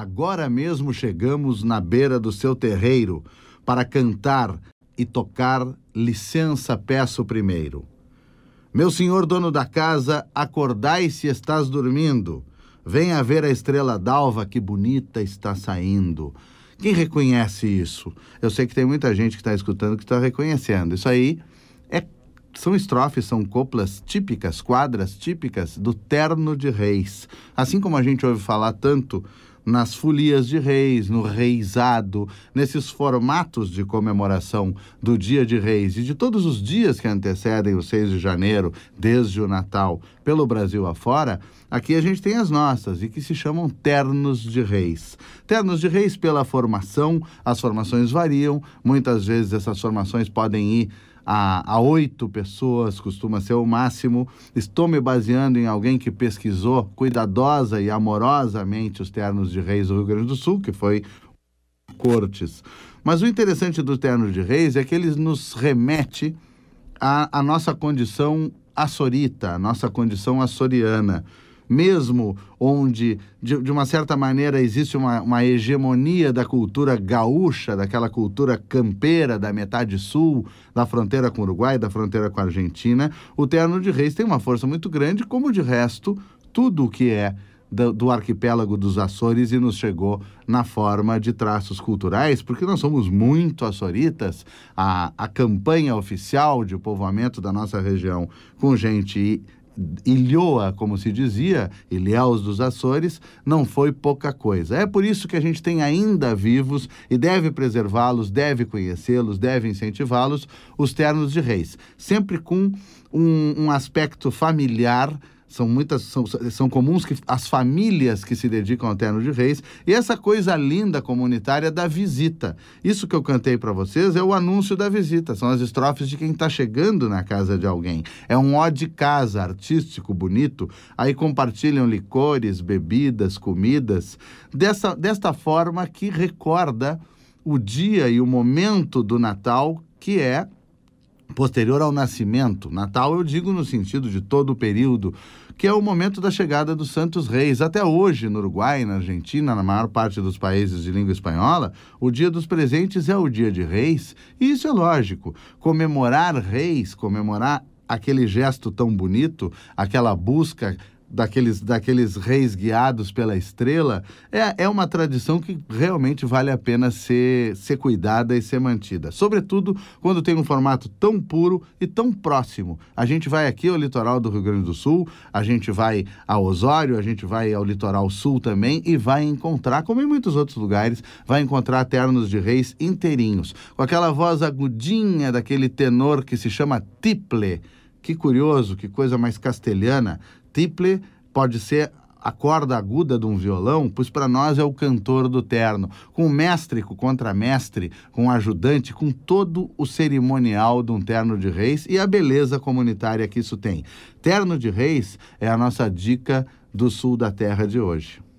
Agora mesmo chegamos na beira do seu terreiro para cantar e tocar Licença Peço Primeiro. Meu senhor dono da casa, acordai se estás dormindo. Venha ver a estrela d'alva que bonita está saindo. Quem reconhece isso? Eu sei que tem muita gente que está escutando que está reconhecendo. Isso aí é, são estrofes, são coplas típicas, quadras típicas do terno de reis. Assim como a gente ouve falar tanto nas folias de reis, no reizado, nesses formatos de comemoração do Dia de Reis e de todos os dias que antecedem o 6 de janeiro, desde o Natal, pelo Brasil afora, aqui a gente tem as nossas e que se chamam ternos de reis. Ternos de reis pela formação, as formações variam, muitas vezes essas formações podem ir a, a oito pessoas, costuma ser o máximo. Estou me baseando em alguém que pesquisou cuidadosa e amorosamente os ternos de reis do Rio Grande do Sul, que foi Cortes. Mas o interessante dos ternos de reis é que eles nos remete à, à nossa condição açorita, à nossa condição açoriana mesmo onde, de, de uma certa maneira, existe uma, uma, hegemonia da cultura gaúcha, daquela cultura campeira da metade sul, da fronteira com o Uruguai, da fronteira com a Argentina, o Terno de Reis tem uma força muito grande, como de resto, tudo o que é do, do, arquipélago dos Açores e nos chegou na forma de traços culturais, porque nós somos muito açoritas. A, a campanha oficial de povoamento da nossa região com gente Ilhoa, como se dizia, Ilhéus dos Açores, não foi pouca coisa. É por isso que a gente tem ainda vivos e deve preservá-los, deve conhecê-los, deve incentivá-los, os ternos de reis, sempre com um, um aspecto familiar são muitas são, são comuns que as famílias que se dedicam ao terno de reis e essa coisa linda comunitária da visita. Isso que eu cantei para vocês é o anúncio da visita, são as estrofes de quem está chegando na casa de alguém. É um ó de casa, artístico, bonito. Aí compartilham licores, bebidas, comidas, dessa desta forma que recorda o dia e o momento do Natal, que é posterior ao nascimento. Natal eu digo no sentido de todo o período, que é o momento da chegada dos Santos Reis. Até hoje, no Uruguai, na Argentina, na maior parte dos países de língua espanhola, o Dia dos Presentes é o Dia de Reis, e isso é lógico. Comemorar reis, comemorar aquele gesto tão bonito, aquela busca daqueles, daqueles reis guiados pela estrela, é, é uma tradição que realmente vale a pena ser, ser cuidada e ser mantida. Sobretudo quando tem um formato tão puro e tão próximo. A gente vai aqui ao litoral do Rio Grande do Sul, a gente vai a Osório, a gente vai ao litoral sul também e vai encontrar, como em muitos outros lugares, vai encontrar ternos de reis inteirinhos, com aquela voz agudinha daquele tenor que se chama tiple que curioso, que coisa mais castelhana. Tiple pode ser a corda aguda de um violão, pois para nós é o cantor do terno, com mestre, com contramestre, com ajudante, com todo o cerimonial de um terno de reis e a beleza comunitária que isso tem. Terno de reis é a nossa dica do sul da terra de hoje.